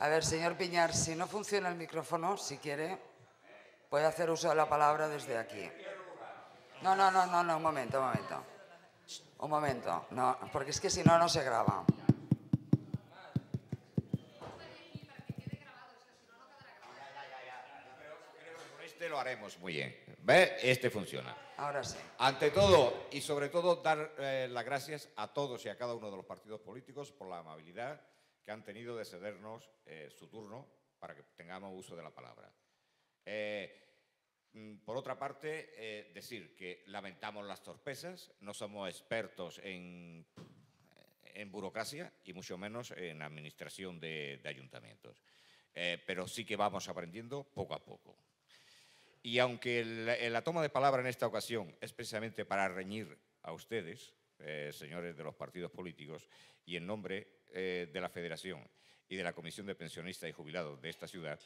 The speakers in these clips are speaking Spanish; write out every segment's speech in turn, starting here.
A ver, señor Piñar, si no funciona el micrófono, si quiere, puede hacer uso de la palabra desde aquí. No, no, no, no, no, un momento, un momento. Un momento, no, porque es que si no, no se graba. Este lo haremos muy bien. ¿Ve? Este funciona. Ahora sí. Ante todo y sobre todo dar eh, las gracias a todos y a cada uno de los partidos políticos por la amabilidad que han tenido de cedernos eh, su turno para que tengamos uso de la palabra. Eh, mm, por otra parte, eh, decir que lamentamos las torpezas, no somos expertos en, en burocracia y mucho menos en administración de, ayuntamientos, pero sí que vamos aprendiendo poco a poco. Y aunque la toma de palabra en esta ocasión es precisamente para reñir a ustedes, señores de los partidos políticos, y en nombre eh, de la Federación y de la Comisión de Pensionistas y Jubilados de esta ciudad,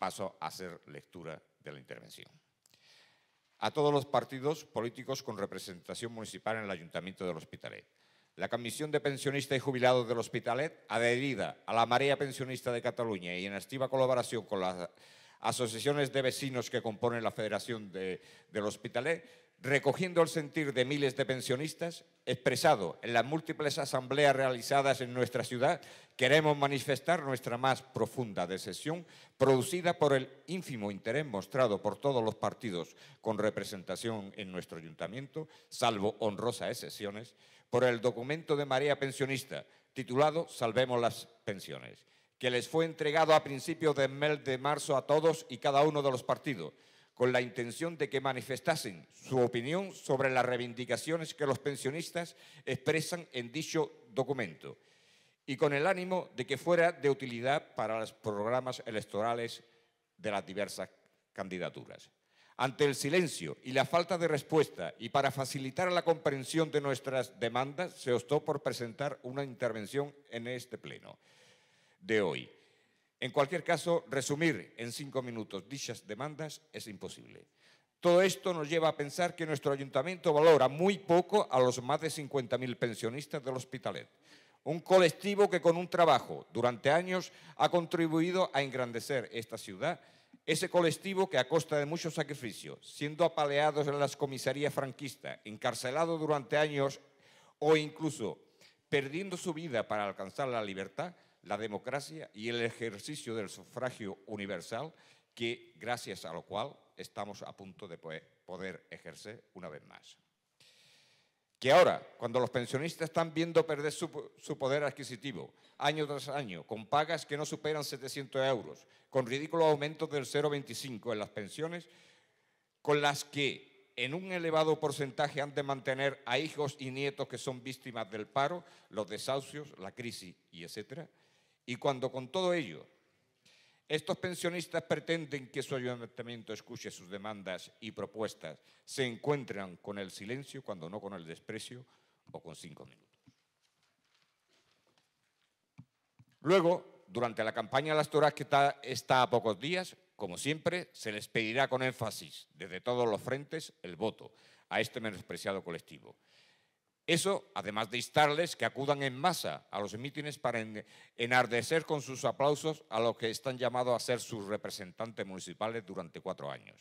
paso a hacer lectura de la intervención. A todos los partidos políticos con representación municipal en el Ayuntamiento del Hospitalet. La Comisión de Pensionistas y Jubilados del Hospitalet, adherida a la Marea Pensionista de Cataluña y en activa colaboración con las asociaciones de vecinos que componen la Federación del Hospitalet, recogiendo el sentir de miles de pensionistas, expresado en las múltiples asambleas realizadas en nuestra ciudad, queremos manifestar nuestra más profunda decepción producida por el ínfimo interés mostrado por todos los partidos con representación en nuestro ayuntamiento, salvo honrosas excepciones, por el documento de María Pensionista titulado Salvemos las pensiones, que les fue entregado a principios del mes de marzo a todos y cada uno de los partidos con la intención de que manifestasen su opinión sobre las reivindicaciones que los pensionistas expresan en dicho documento y con el ánimo de que fuera de utilidad para los programas electorales de las diversas candidaturas. Ante el silencio y la falta de respuesta y para facilitar la comprensión de nuestras demandas, se optó por presentar una intervención en este pleno de hoy en cualquier caso, resumir en cinco minutos dichas demandas es imposible. Todo esto nos lleva a pensar que nuestro ayuntamiento valora muy poco a los más de 50.000 pensionistas del Hospitalet, un colectivo que con un trabajo durante años ha contribuido a engrandecer esta ciudad, ese colectivo que a costa de muchos sacrificios, siendo apaleados en las comisarías franquistas, encarcelado durante años o incluso perdiendo su vida para alcanzar la libertad, la democracia y el ejercicio del sufragio universal que, gracias a lo cual, estamos a punto de poder ejercer una vez más. Que ahora, cuando los pensionistas están viendo perder su, poder adquisitivo año tras año, con pagas que no superan 700 euros, con ridículos aumentos del 0,25 en las pensiones, con las que en un elevado porcentaje han de mantener a hijos y nietos que son víctimas del paro, los desahucios, la crisis y etcétera, y cuando con todo ello estos pensionistas pretenden que su ayuntamiento escuche sus demandas y propuestas, se encuentran con el silencio cuando no con el desprecio o con cinco minutos. Luego, durante la campaña de las Toras que está, está a pocos días, como siempre, se les pedirá con énfasis desde todos los frentes el voto a este menospreciado colectivo. Eso, además de instarles que acudan en masa a los mítines para enardecer con sus aplausos a los que están llamados a ser sus representantes municipales durante cuatro años.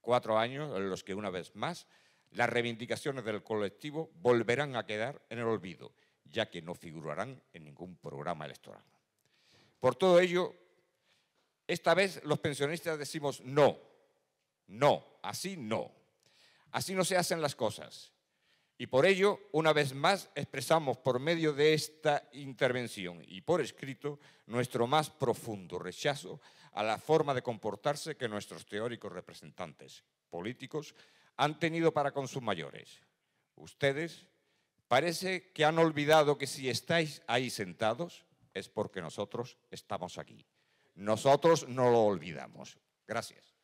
Cuatro años en los que, una vez más, las reivindicaciones del colectivo volverán a quedar en el olvido, ya que no figurarán en ningún programa electoral. Por todo ello, esta vez los pensionistas decimos no, no, así no. Así no se hacen las cosas y por ello, una vez más, expresamos por medio de esta intervención y por escrito nuestro más profundo rechazo a la forma de comportarse que nuestros teóricos representantes políticos han tenido para con sus mayores. Ustedes parece que han olvidado que si estáis ahí sentados es porque nosotros estamos aquí. Nosotros no lo olvidamos. Gracias.